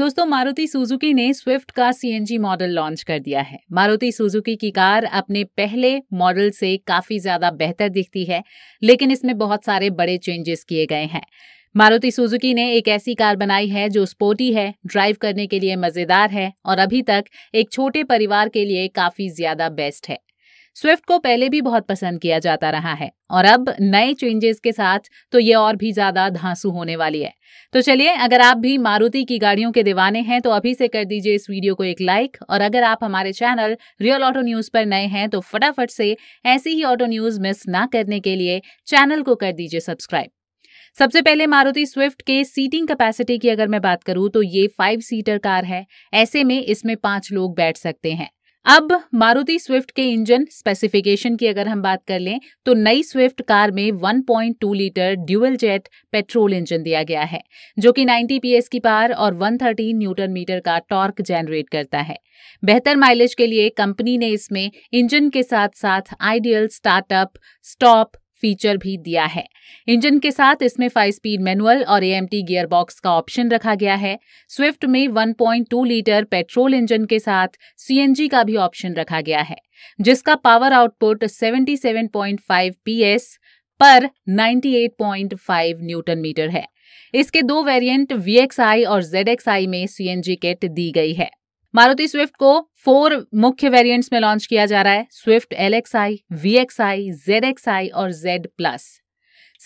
दोस्तों मारुति सुजुकी ने स्विफ्ट का सीएनजी मॉडल लॉन्च कर दिया है मारुति सुजुकी की कार अपने पहले मॉडल से काफी ज्यादा बेहतर दिखती है लेकिन इसमें बहुत सारे बड़े चेंजेस किए गए हैं मारुति सुजुकी ने एक ऐसी कार बनाई है जो स्पोर्टी है ड्राइव करने के लिए मजेदार है और अभी तक एक छोटे परिवार के लिए काफी ज्यादा बेस्ट है स्विफ्ट को पहले भी बहुत पसंद किया जाता रहा है और अब नए चेंजेस के साथ तो ये और भी ज्यादा धांसू होने वाली है तो चलिए अगर आप भी मारुति की गाड़ियों के दीवाने हैं तो अभी से कर दीजिए इस वीडियो को एक लाइक और अगर आप हमारे चैनल रियल ऑटो न्यूज पर नए हैं तो फटाफट से ऐसी ही ऑटो न्यूज मिस ना करने के लिए चैनल को कर दीजिए सब्सक्राइब सबसे पहले मारुति स्विफ्ट के सीटिंग कैपेसिटी की अगर मैं बात करूं तो ये फाइव सीटर कार है ऐसे में इसमें पांच लोग बैठ सकते हैं अब मारुति स्विफ्ट के इंजन स्पेसिफिकेशन की अगर हम बात कर लें तो नई स्विफ्ट कार में 1.2 litre dual jet petrol engine दिया गया है जो कि 90 पीएस की पार और 113 न्यूटन मीटर का टॉर्क जनरेट करता है बेहतर माइलेज के लिए कंपनी ने इसमें इंजन के साथ साथ आइडियल स्टार्टअप स्टॉप फीचर भी दिया है इंजन के साथ इसमें फाइव स्पीड मैनुअल और गियर गियरबॉक्स का ऑप्शन रखा गया है स्विफ्ट में 1.2 लीटर पेट्रोल इंजन के साथ सीएनजी का भी ऑप्शन रखा गया है जिसका पावर आउटपुट 77.5 पीएस पर 98.5 न्यूटन मीटर है इसके दो वेरिएंट VXI और ZXI में सीएनजी किट दी गई है मारुति स्विफ्ट को फोर मुख्य वेरिएंट्स में लॉन्च किया जा रहा है Swift L X I V X I Z X I और जेड प्लस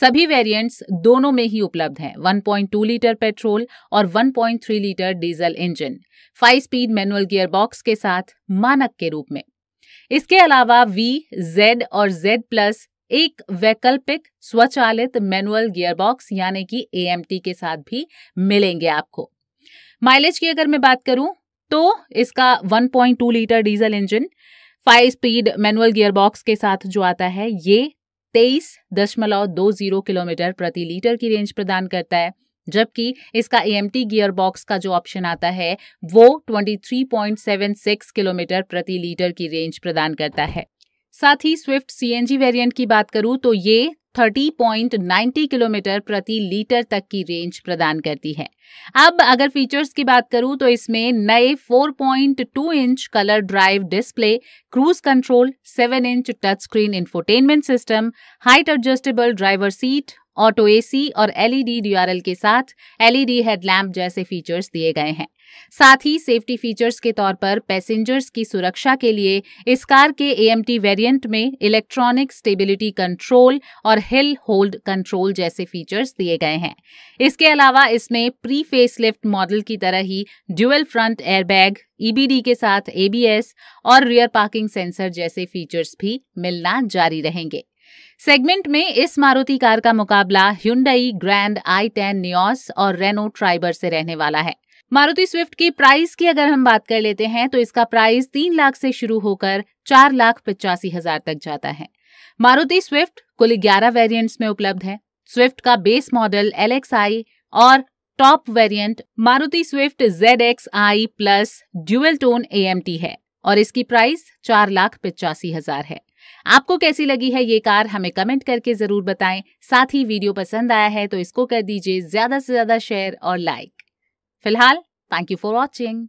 सभी वेरिएंट्स दोनों में ही उपलब्ध हैं 1.2 लीटर पेट्रोल और 1.3 litre diesel engine five speed manual gear box के साथ मानक के रूप में इसके अलावा वी जेड और जेड प्लस एक वैकल्पिक स्वचालित मैनुअल गियर बॉक्स यानी कि एएमटी के साथ भी मिलेंगे आपको माइलेज की अगर मैं बात करूं तो इसका 1.2 litre diesel engine five speed manual gearbox के साथ जो आता है ये तेईस दशमलव दो जीरो किलोमीटर प्रति लीटर की रेंज प्रदान करता है जबकि इसका एम टी गियर बॉक्स का जो ऑप्शन आता है वो 23.76 किलोमीटर प्रति लीटर की रेंज प्रदान करता है साथ ही स्विफ्ट सी जी वेरियंट की बात करूं तो ये 30.90 किलोमीटर प्रति लीटर तक की रेंज प्रदान करती है अब अगर फीचर्स की बात करूं तो इसमें नए 4.2 inch colour drive display cruise control 7 inch touch screen infotainment system height adjustable driver seat auto AC और एलईडी डीआरएल e के साथ एलईडी हेडलैम्प e जैसे फीचर्स दिए गए हैं साथ ही सेफ्टी फीचर्स के तौर पर पैसेंजर्स की सुरक्षा के लिए इस कार के एएमटी वेरिएंट में इलेक्ट्रॉनिक स्टेबिलिटी कंट्रोल और हिल होल्ड कंट्रोल जैसे फीचर्स दिए गए हैं इसके अलावा इसमें प्री फेसलिफ्ट मॉडल की तरह ही ड्यूएल फ्रंट एयरबैग ईबीडी के साथ एबीएस और रियर पार्किंग सेंसर जैसे फीचर्स भी मिलना जारी रहेंगे सेगमेंट में इस मारुति कार का मुकाबला Hyundai Grand i ten Nios और रेनो ट्राइबर से रहने वाला है मारुति स्विफ्ट की प्राइस की अगर हम बात कर लेते हैं तो इसका प्राइस तीन लाख से शुरू होकर चार लाख पचासी हजार तक जाता है मारुति स्विफ्ट कुल ग्यारह वेरियंट्स में उपलब्ध है स्विफ्ट का बेस मॉडल एल और top variant Maruti Swift Z X I plus dual tone ए है और इसकी प्राइस चार लाख पिचासी हजार है आपको कैसी लगी है ये कार हमें कमेंट करके ज़रूर बताएं साथ ही वीडियो पसंद आया है तो इसको कर दीजिए ज़्यादा से ज़्यादा शेयर और लाइक फिलहाल थैंक यू फॉर वॉचिंग